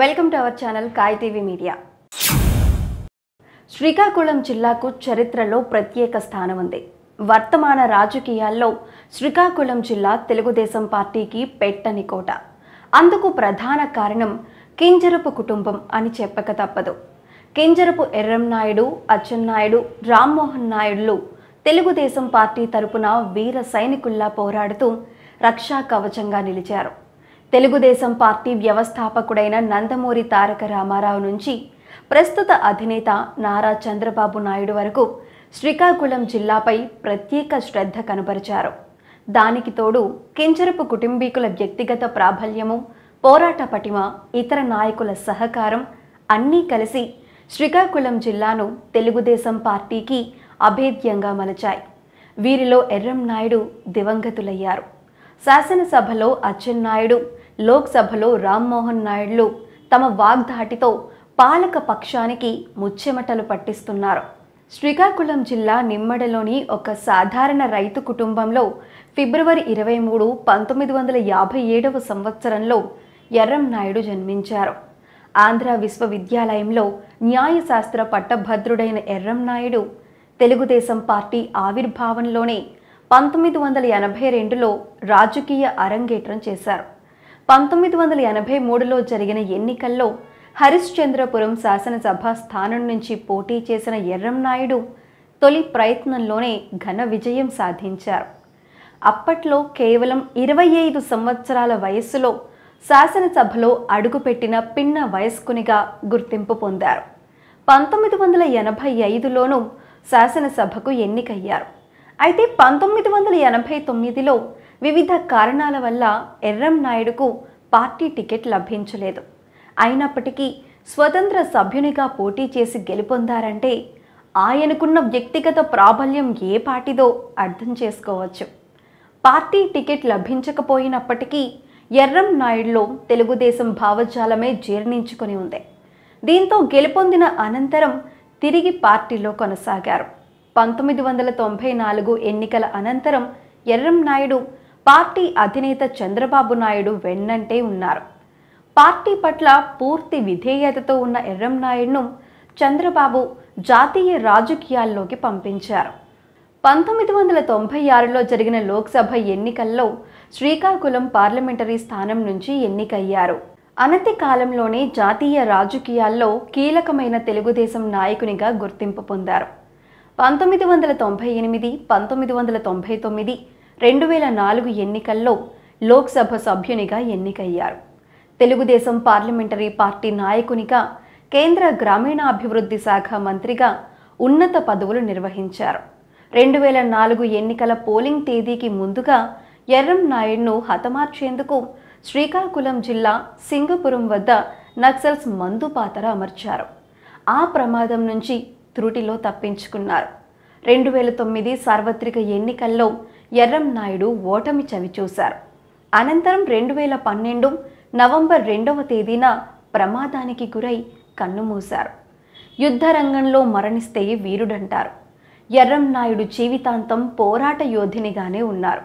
welcome to our channel కాయతీవి media Srikakulam జిల్లాకు చరిత్రలో ప్రత్యేక స్థానం ఉంది వర్తమాన రాజకీయాల్లో శ్రీకాకుళం జిల్లా తెలుగుదేశం పార్టీకి పెట్టని కోట అందుకు ప్రధాన కారణం కింజరపు కుటుంబం అని చెప్పక తప్పదు కింజరపు ఎర్రంనాయుడు అచ్చెన్నాయుడు రామ్మోహన్ నాయుడులు తెలుగుదేశం పార్టీ తరపున వీర సైనికుల్లా పోరాడుతూ రక్షా కవచంగా నిలిచారు తెలుగుదేశం పార్టీ వ్యవస్థాపకుడైన నందమూరి తారక రామారావు నుంచి ప్రస్తుత అధినేత నారా చంద్రబాబు నాయుడు వరకు శ్రీకాకుళం జిల్లాపై ప్రత్యేక శ్రద్ధ కనబరిచారు దానికి తోడు కించరపు కుటుంబీకుల వ్యక్తిగత ప్రాబల్యము పోరాట పటిమ ఇతర నాయకుల సహకారం అన్నీ కలిసి శ్రీకాకుళం జిల్లాను తెలుగుదేశం పార్టీకి అభేద్యంగా మలచాయి వీరిలో ఎర్రం నాయుడు దివంగతులయ్యారు శాసనసభలో అచ్చెన్నాయుడు లోక్సభలో రామ్మోహన్ నాయుడులు తమ వాగ్దాటితో పాలక పక్షానికి ముచ్చెమటలు పట్టిస్తున్నారు శ్రీకాకుళం జిల్లా నిమ్మడలోని ఒక సాధారణ రైతు కుటుంబంలో ఫిబ్రవరి ఇరవై మూడు పంతొమ్మిది వందల యాభై ఏడవ సంవత్సరంలో ఎర్రం నాయుడు జన్మించారు ఆంధ్ర విశ్వవిద్యాలయంలో న్యాయశాస్త్ర పట్టభద్రుడైన ఎర్రం నాయుడు తెలుగుదేశం పార్టీ ఆవిర్భావంలోనే పంతొమ్మిది వందల ఎనభై రెండులో రాజకీయ అరంగేట్రం చేశారు పంతొమ్మిది వందల ఎనభై మూడులో జరిగిన ఎన్నికల్లో హరిశ్చంద్రపురం శాసనసభ స్థానం నుంచి పోటీ చేసిన ఎర్రంనాయుడు తొలి ప్రయత్నంలోనే ఘన విజయం సాధించారు అప్పట్లో కేవలం ఇరవై ఐదు సంవత్సరాల వయస్సులో శాసనసభలో అడుగుపెట్టిన పిన్న వయస్కునిగా గుర్తింపు పొందారు పంతొమ్మిది వందల ఎనభై ఐదులోనూ శాసనసభకు ఎన్నికయ్యారు అయితే పంతొమ్మిది వందల ఎనభై తొమ్మిదిలో వివిధ కారణాల వల్ల ఎర్రం నాయుడుకు పార్టీ టికెట్ లభించలేదు అయినప్పటికీ స్వతంత్ర సభ్యునిగా పోటీ చేసి గెలుపొందారంటే ఆయనకున్న వ్యక్తిగత ప్రాబల్యం ఏ పాటిదో అర్థం చేసుకోవచ్చు పార్టీ టికెట్ లభించకపోయినప్పటికీ ఎర్రం నాయుడులో తెలుగుదేశం భావజాలమే జీర్ణించుకుని ఉంది దీంతో గెలుపొందిన అనంతరం తిరిగి పార్టీలో కొనసాగారు పంతొమ్మిది వందల తొంభై నాలుగు ఎన్నికల అనంతరం ఎర్రం నాయుడు పార్టీ అధినేత చంద్రబాబు నాయుడు వెన్నంటే ఉన్నారు పార్టీ పట్ల పూర్తి విధేయతతో ఉన్న ఎర్రం నాయుడును చంద్రబాబు జాతీయ రాజకీయాల్లోకి పంపించారు పంతొమ్మిది వందల తొంభై ఆరులో జరిగిన లోక్సభ ఎన్నికల్లో శ్రీకాకుళం పార్లమెంటరీ స్థానం నుంచి ఎన్నికయ్యారు అనతి కాలంలోనే జాతీయ రాజకీయాల్లో కీలకమైన తెలుగుదేశం నాయకునిగా గుర్తింపు పొందారు పంతొమ్మిది వందల తొంభై ఎనిమిది పంతొమ్మిది వందల తొంభై తొమ్మిది రెండు వేల నాలుగు ఎన్నికల్లో లోక్సభ సభ్యునిగా ఎన్నికయ్యారు తెలుగుదేశం పార్లమెంటరీ పార్టీ నాయకునిగా కేంద్ర గ్రామీణాభివృద్ధి శాఖ మంత్రిగా ఉన్నత పదవులు నిర్వహించారు రెండు వేల నాలుగు ఎన్నికల పోలింగ్ తేదీకి ముందుగా ఎర్రం నాయుడును హతమార్చేందుకు శ్రీకాకుళం జిల్లా సింగపురం వద్ద నక్సల్స్ మందుపాతర అమర్చారు ఆ ప్రమాదం నుంచి త్రుటిలో తప్పించుకున్నారు రెండు వేల తొమ్మిది సార్వత్రిక ఎన్నికల్లో నాయుడు ఓటమి చవిచూశారు అనంతరం రెండు వేల పన్నెండు నవంబర్ రెండవ తేదీన ప్రమాదానికి గురై కన్నుమూశారు యుద్ధరంగంలో మరణిస్తే వీరుడంటారు నాయుడు జీవితాంతం పోరాట యోధినిగానే ఉన్నారు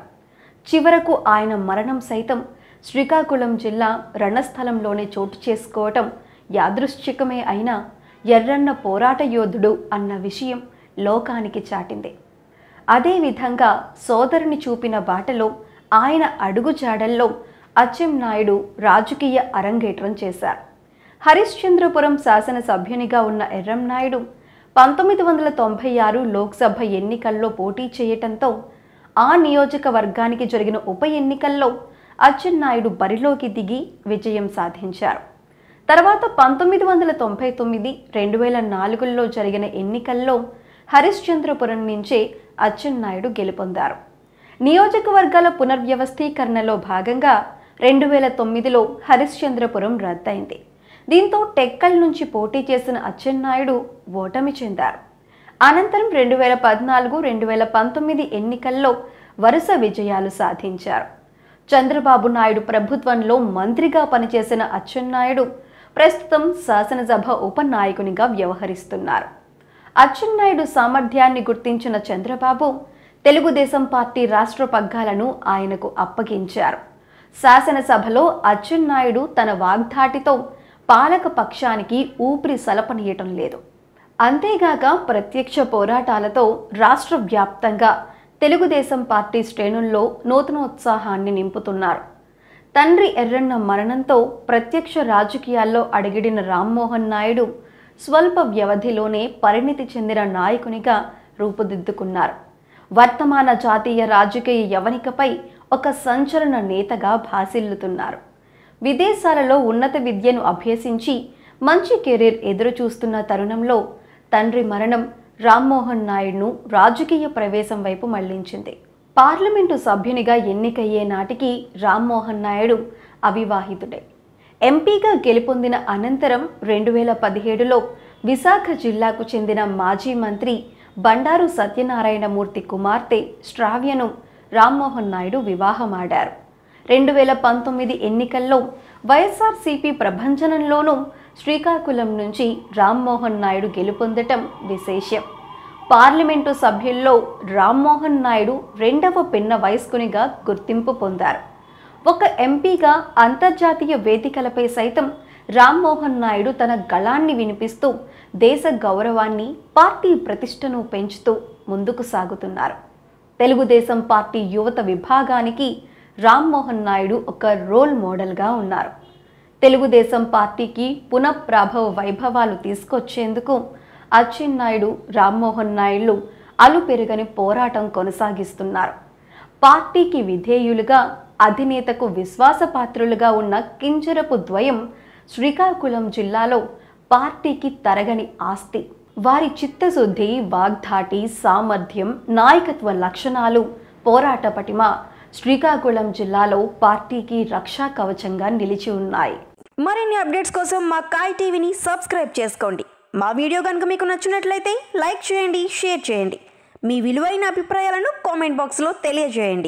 చివరకు ఆయన మరణం సైతం శ్రీకాకుళం జిల్లా రణస్థలంలోనే చోటు చేసుకోవటం యాదృశ్చికమే అయినా ఎర్రన్న పోరాట యోధుడు అన్న విషయం లోకానికి చాటింది అదేవిధంగా సోదరుని చూపిన బాటలో ఆయన అడుగుజాడల్లో అచ్చెంనాయుడు రాజకీయ అరంగేట్రం చేశారు హరిశ్చంద్రపురం శాసనసభ్యునిగా ఉన్న ఎర్రంనాయుడు పంతొమ్మిది వందల తొంభై ఆరు లోక్సభ ఎన్నికల్లో పోటీ చేయటంతో ఆ నియోజకవర్గానికి జరిగిన ఉప ఎన్నికల్లో అచ్చెన్నాయుడు బరిలోకి దిగి విజయం సాధించారు తర్వాత పంతొమ్మిది వందల తొంభై తొమ్మిది రెండు వేల నాలుగులో జరిగిన ఎన్నికల్లో హరిశ్చంద్రపురం నుంచే అచ్చెన్నాయుడు గెలుపొందారు నియోజకవర్గాల పునర్వ్యవస్థీకరణలో భాగంగా రెండు వేల తొమ్మిదిలో హరిశ్చంద్రపురం రద్దయింది దీంతో టెక్కల్ నుంచి పోటీ చేసిన అచ్చెన్నాయుడు ఓటమి చెందారు అనంతరం రెండు వేల పద్నాలుగు రెండు వేల పంతొమ్మిది ఎన్నికల్లో వరుస విజయాలు సాధించారు చంద్రబాబు నాయుడు ప్రభుత్వంలో మంత్రిగా పనిచేసిన అచ్చెన్నాయుడు ప్రస్తుతం శాసనసభ ఉపనాయకునిగా వ్యవహరిస్తున్నారు అచ్చెన్నాయుడు సామర్థ్యాన్ని గుర్తించిన చంద్రబాబు తెలుగుదేశం పార్టీ రాష్ట్ర పగ్గాలను ఆయనకు అప్పగించారు శాసనసభలో అచ్చెన్నాయుడు తన వాగ్దాటితో పాలక పక్షానికి ఊపిరి సలపనీయటం లేదు అంతేగాక ప్రత్యక్ష పోరాటాలతో రాష్ట్ర వ్యాప్తంగా తెలుగుదేశం పార్టీ శ్రేణుల్లో నూతనోత్సాహాన్ని నింపుతున్నారు తండ్రి ఎర్రన్న మరణంతో ప్రత్యక్ష రాజకీయాల్లో అడిగిడిన రామ్మోహన్ నాయుడు స్వల్ప వ్యవధిలోనే పరిణితి చెందిన నాయకునిగా రూపుదిద్దుకున్నారు వర్తమాన జాతీయ రాజకీయ యవనికపై ఒక సంచలన నేతగా భాసిల్లుతున్నారు విదేశాలలో ఉన్నత విద్యను అభ్యసించి మంచి కెరీర్ ఎదురు చూస్తున్న తరుణంలో తండ్రి మరణం రామ్మోహన్ నాయుడును రాజకీయ ప్రవేశం వైపు మళ్లించింది పార్లమెంటు సభ్యునిగా ఎన్నికయ్యే నాటికి రామ్మోహన్ నాయుడు అవివాహితుడే ఎంపీగా గెలుపొందిన అనంతరం రెండు వేల పదిహేడులో విశాఖ జిల్లాకు చెందిన మాజీ మంత్రి బండారు సత్యనారాయణమూర్తి కుమార్తె శ్రావ్యను రామ్మోహన్ నాయుడు వివాహమాడారు రెండు వేల పంతొమ్మిది ఎన్నికల్లో వైఎస్ఆర్సీపీ ప్రభంజనంలోనూ శ్రీకాకుళం నుంచి రామ్మోహన్ నాయుడు గెలుపొందటం విశేషం పార్లమెంటు సభ్యుల్లో రామ్మోహన్ నాయుడు రెండవ పిన్న వయస్కునిగా గుర్తింపు పొందారు ఒక ఎంపీగా అంతర్జాతీయ వేదికలపై సైతం రామ్మోహన్ నాయుడు తన గళాన్ని వినిపిస్తూ దేశ గౌరవాన్ని పార్టీ ప్రతిష్టను పెంచుతూ ముందుకు సాగుతున్నారు తెలుగుదేశం పార్టీ యువత విభాగానికి రామ్మోహన్ నాయుడు ఒక రోల్ మోడల్గా ఉన్నారు తెలుగుదేశం పార్టీకి పునఃప్రాభవ వైభవాలు తీసుకొచ్చేందుకు అచ్చెన్నాయుడు రామ్మోహన్ నాయుడు పెరుగని పోరాటం కొనసాగిస్తున్నారు పార్టీకి విధేయులుగా అధినేతకు విశ్వాసపాత్రులుగా ఉన్న కించరపు ద్వయం శ్రీకాకుళం జిల్లాలో పార్టీకి తరగని ఆస్తి వారి చిత్తశుద్ధి వాగ్ధాటి సామర్థ్యం నాయకత్వ లక్షణాలు పోరాట పటిమ శ్రీకాకుళం జిల్లాలో పార్టీకి రక్షా కవచంగా నిలిచి ఉన్నాయి మరిన్ని అప్డేట్స్ కోసం మా కాయ్ టీవీని సబ్స్క్రైబ్ చేసుకోండి మా వీడియో కనుక మీకు నచ్చినట్లయితే లైక్ చేయండి షేర్ చేయండి మీ విలువైన అభిప్రాయాలను కామెంట్ బాక్స్లో తెలియజేయండి